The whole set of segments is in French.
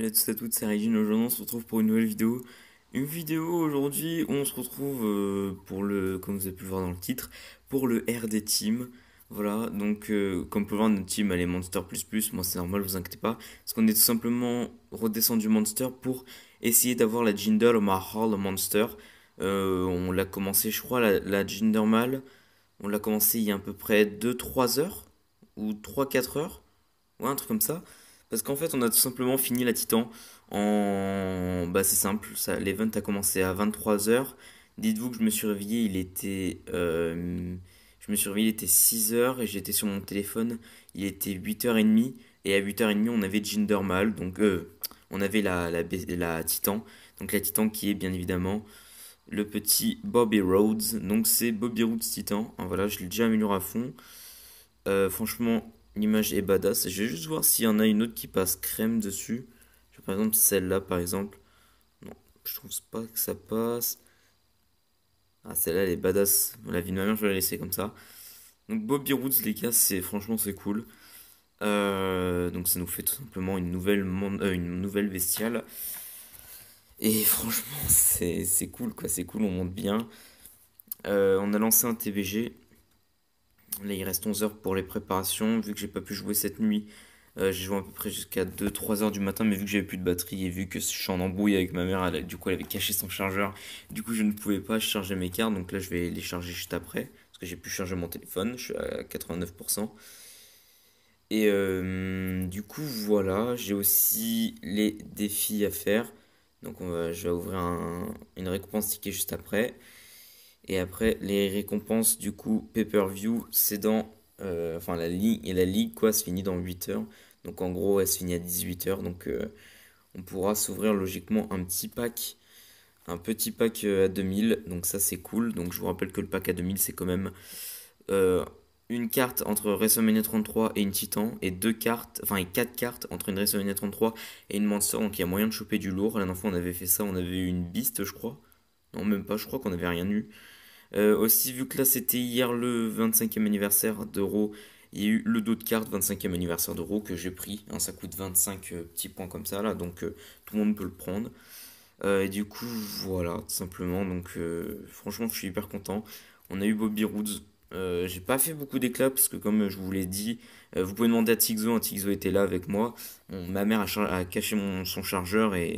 Salut à tous et à toutes, c'est Régine, aujourd'hui on se retrouve pour une nouvelle vidéo. Une vidéo aujourd'hui on se retrouve euh, pour le, comme vous avez pu voir dans le titre, pour le RD Team. Voilà, donc euh, comme vous pouvez voir notre team elle est Monster++, moi c'est normal, vous inquiétez pas, parce qu'on est tout simplement redescendu Monster pour essayer d'avoir la Jinder Mahal Monster. Euh, on l'a commencé je crois, la, la Jinder Mal, on l'a commencé il y a à peu près 2-3 heures, ou 3-4 heures, ouais un truc comme ça. Parce qu'en fait, on a tout simplement fini la Titan en. Bah, c'est simple, l'event a commencé à 23h. Dites-vous que je me suis réveillé, il était. Euh, je me suis réveillé, il était 6h et j'étais sur mon téléphone, il était 8h30. Et à 8h30, on avait Gindermal, donc. Euh, on avait la, la, la Titan. Donc la Titan qui est bien évidemment le petit Bobby Rhodes. Donc c'est Bobby Rhodes Titan. Hein, voilà, je l'ai déjà amélioré à fond. Euh, franchement, L'image est badass. Je vais juste voir s'il y en a une autre qui passe crème dessus. Par exemple, celle-là, par exemple. Non, je trouve pas que ça passe. Ah, celle-là, elle est badass. La vie de ma mère, je vais la laisser comme ça. Donc, Bobby Roots, les gars, c'est franchement, c'est cool. Euh, donc, ça nous fait tout simplement une nouvelle, euh, une nouvelle bestiale. Et franchement, c'est cool, quoi. C'est cool, on monte bien. Euh, on a lancé un TBG. Là, il reste 11 heures pour les préparations. Vu que j'ai pas pu jouer cette nuit, euh, j'ai joué à peu près jusqu'à 2-3 heures du matin, mais vu que j'avais plus de batterie et vu que je suis en embrouille avec ma mère, du coup, elle avait caché son chargeur. Du coup, je ne pouvais pas charger mes cartes, donc là, je vais les charger juste après. Parce que j'ai pu charger mon téléphone, je suis à 89%. Et euh, du coup, voilà, j'ai aussi les défis à faire. Donc, je vais ouvrir une récompense ticket juste après. Et après, les récompenses, du coup, pay-per-view, c'est dans. Euh, enfin, la ligue, et la ligue, quoi, se finit dans 8 heures. Donc, en gros, elle se finit à 18 h Donc, euh, on pourra s'ouvrir logiquement un petit pack. Un petit pack euh, à 2000. Donc, ça, c'est cool. Donc, je vous rappelle que le pack à 2000, c'est quand même. une carte entre WrestleMania 33 et une Titan, et deux cartes, enfin, et quatre cartes entre une WrestleMania 33 et une Monster, donc il y a moyen de choper du lourd. La dernière on avait fait ça, on avait eu une Beast, je crois. Non, même pas, je crois qu'on avait rien eu. Euh, aussi, vu que là c'était hier le 25e anniversaire d'Euro, il y a eu le dos de carte 25e anniversaire d'Euro que j'ai pris. Hein, ça coûte 25 euh, petits points comme ça, là, donc euh, tout le monde peut le prendre. et du coup, voilà, tout simplement. Donc, franchement, je suis hyper content. On a eu Bobby Roods. j'ai pas fait beaucoup d'éclats parce que, comme je vous l'ai dit, vous pouvez demander à Tixo. Hein, Tixo était là avec moi. ma mère a, caché mon, son chargeur et,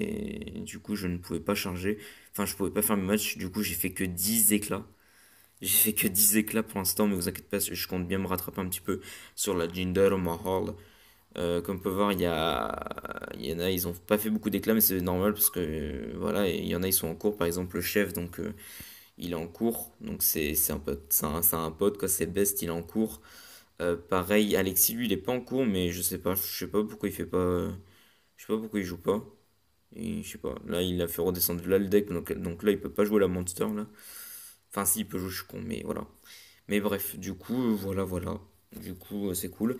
et, du coup, je ne pouvais pas charger. Enfin, je pouvais pas faire mes matchs. Du coup, j'ai fait que 10 éclats. J'ai fait que 10 éclats pour l'instant, mais vous inquiétez pas, je compte bien me rattraper un petit peu sur la Jinder Mahal. Euh, comme on peut voir, il y, a... y en a, ils n'ont pas fait beaucoup d'éclats, mais c'est normal parce que euh, voilà, il y en a, ils sont en cours. Par exemple, le chef, donc euh, il est en cours, donc c'est un pote, c'est un, pote quoi, c'est Best, il est en cours. Euh, pareil, Alexis, lui, il est pas en cours, mais je sais pas, je sais pas pourquoi il fait pas, je sais pas pourquoi il joue pas. Et, je sais pas. Là, il a fait redescendre là le deck, donc, donc là, il peut pas jouer la monster là. Enfin, si, il peut jouer, je suis con, mais voilà. Mais bref, du coup, euh, voilà, voilà. Du coup, euh, c'est cool.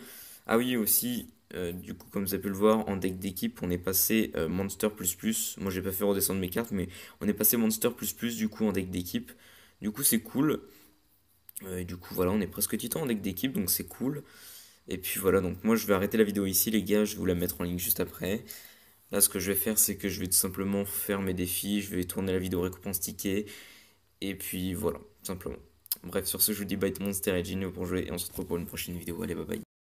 Ah oui, aussi, euh, du coup, comme vous avez pu le voir, en deck d'équipe, on est passé Monster plus plus. Moi, j'ai pas fait redescendre mes cartes, mais on est passé Monster plus plus du coup en deck d'équipe. Du coup, c'est cool. du coup, voilà, on est presque titan en deck d'équipe, donc c'est cool. Et puis voilà, donc moi, je vais arrêter la vidéo ici, les gars. Je vais vous la mettre en ligne juste après. Là, ce que je vais faire, c'est que je vais tout simplement faire mes défis. Je vais tourner la vidéo récompense ticket. Et puis voilà, simplement. Bref, sur ce, je vous dis bye tout le monde, c'était pour jouer et on se retrouve pour une prochaine vidéo. Allez, bye bye.